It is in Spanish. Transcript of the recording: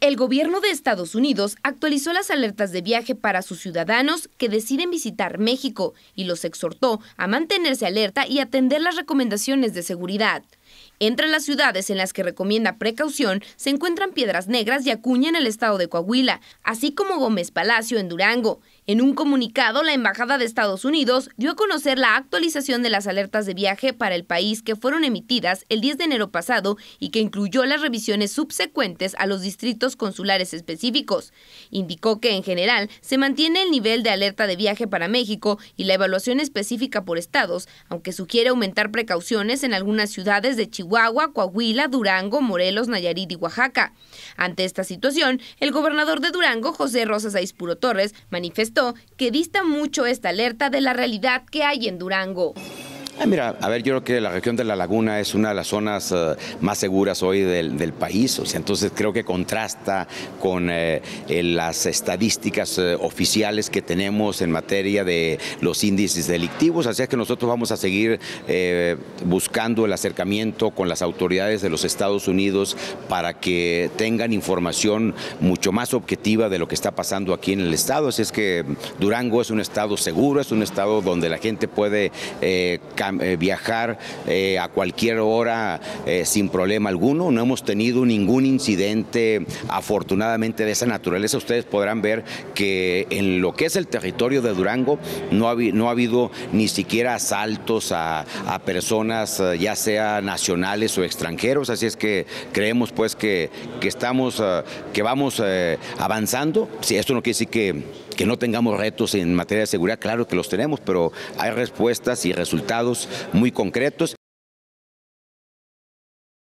El gobierno de Estados Unidos actualizó las alertas de viaje para sus ciudadanos que deciden visitar México y los exhortó a mantenerse alerta y atender las recomendaciones de seguridad. Entre las ciudades en las que recomienda precaución se encuentran Piedras Negras y Acuña en el estado de Coahuila, así como Gómez Palacio en Durango. En un comunicado, la Embajada de Estados Unidos dio a conocer la actualización de las alertas de viaje para el país que fueron emitidas el 10 de enero pasado y que incluyó las revisiones subsecuentes a los distritos consulares específicos. Indicó que en general se mantiene el nivel de alerta de viaje para México y la evaluación específica por estados, aunque sugiere aumentar precauciones en algunas ciudades de Chihuahua, Coahuila, Durango, Morelos, Nayarit y Oaxaca. Ante esta situación, el gobernador de Durango, José Rosas Aispuro Torres, manifestó que dista mucho esta alerta de la realidad que hay en Durango mira, a ver, yo creo que la región de la laguna es una de las zonas eh, más seguras hoy del, país, o sea, entonces creo que contrasta con eh, eh, las estadísticas oficiales que tenemos en materia de los índices delictivos, así es que nosotros vamos a seguir buscando el acercamiento con las autoridades de los Estados Unidos para que tengan información mucho más objetiva de lo que está pasando aquí en el estado, así es que Durango es un estado seguro, es un estado donde la gente puede cambiar eh, viajar eh, a cualquier hora eh, sin problema alguno. No hemos tenido ningún incidente afortunadamente de esa naturaleza. Ustedes podrán ver que en lo que es el territorio de Durango no ha, no ha habido ni siquiera asaltos a, personas ya sea nacionales o extranjeros. Así es que creemos pues que, estamos, que vamos avanzando. Si esto no quiere decir que que no tengamos retos en materia de seguridad, claro que los tenemos, pero hay respuestas y resultados muy concretos